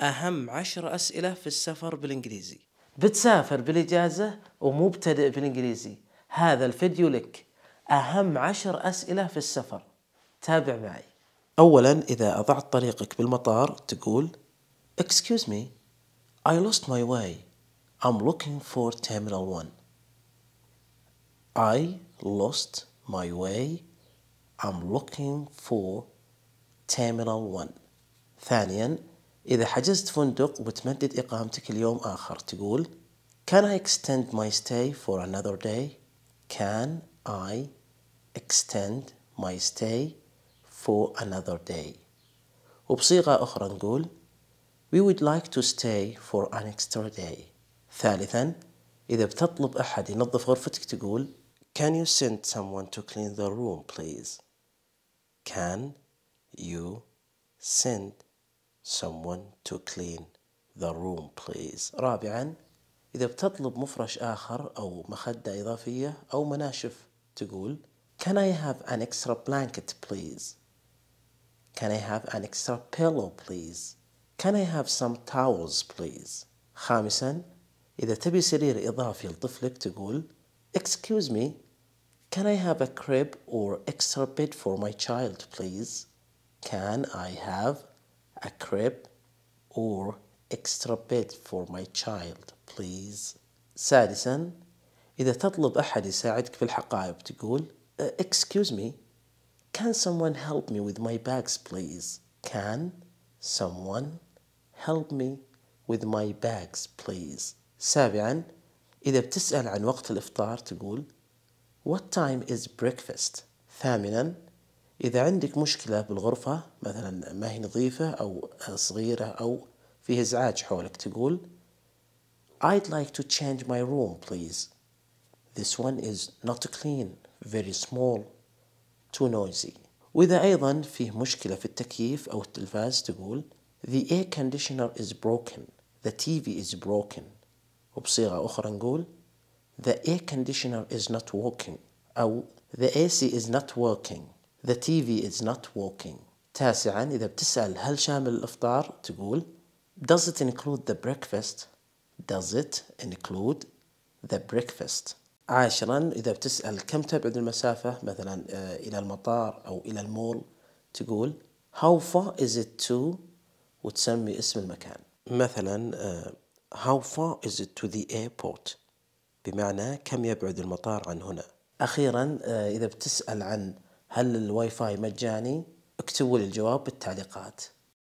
أهم عشر أسئلة في السفر بالإنجليزي بتسافر بالإجازة ومبتدئ بالإنجليزي هذا الفيديو لك أهم عشر أسئلة في السفر تابع معي أولا إذا أضعت طريقك بالمطار تقول Excuse me I lost my way I'm looking for terminal 1 I lost my way I'm looking for terminal 1 ثانيا إذا حجزت فندق وبتمدد إقامتك اليوم آخر تقول Can I extend my stay for another day? Can I extend my stay for another day? وبصيغة أخرى نقول We would like to stay for an extra day. ثالثا إذا بتطلب أحد ينظف غرفتك تقول Can you send someone to clean the room please? Can you send someone to clean the room please رابعا إذا بتطلب مفرش آخر أو مخدة إضافية أو مناشف تقول Can I have an extra blanket please? Can I have an extra pillow please? Can I have some towels please? خامسا إذا تبي سرير إضافي لطفلك تقول Excuse me, can I have a crib or extra bed for my child please? Can I have a crib or extra bed for my child please سادسا إذا تطلب أحد يساعدك في الحقائب تقول Excuse me Can someone help me with my bags please? Can someone help me with my bags please? سابعا إذا بتسأل عن وقت الإفطار تقول What time is breakfast? ثامنا إذا عندك مشكلة بالغرفة مثلا ما هي نظيفة أو صغيرة أو فيه إزعاج حولك تقول I'd like to change my room please This one is not clean very small too noisy وإذا أيضا فيه مشكلة في التكييف أو التلفاز تقول The air conditioner is broken The TV is broken وبصيغة أخرى نقول The air conditioner is not working أو The AC is not working The TV is not working. تاسعا إذا بتسأل هل شامل الإفطار تقول Does it include the breakfast? Does it include the breakfast? عاشرا إذا بتسأل كم تبعد المسافة مثلا آه، إلى المطار أو إلى المول تقول How far is it to وتسمي اسم المكان مثلا آه، How far is it to the airport بمعنى كم يبعد المطار عن هنا أخيرا آه، إذا بتسأل عن هل الواي فاي مجاني؟ اكتبوا لي الجواب بالتعليقات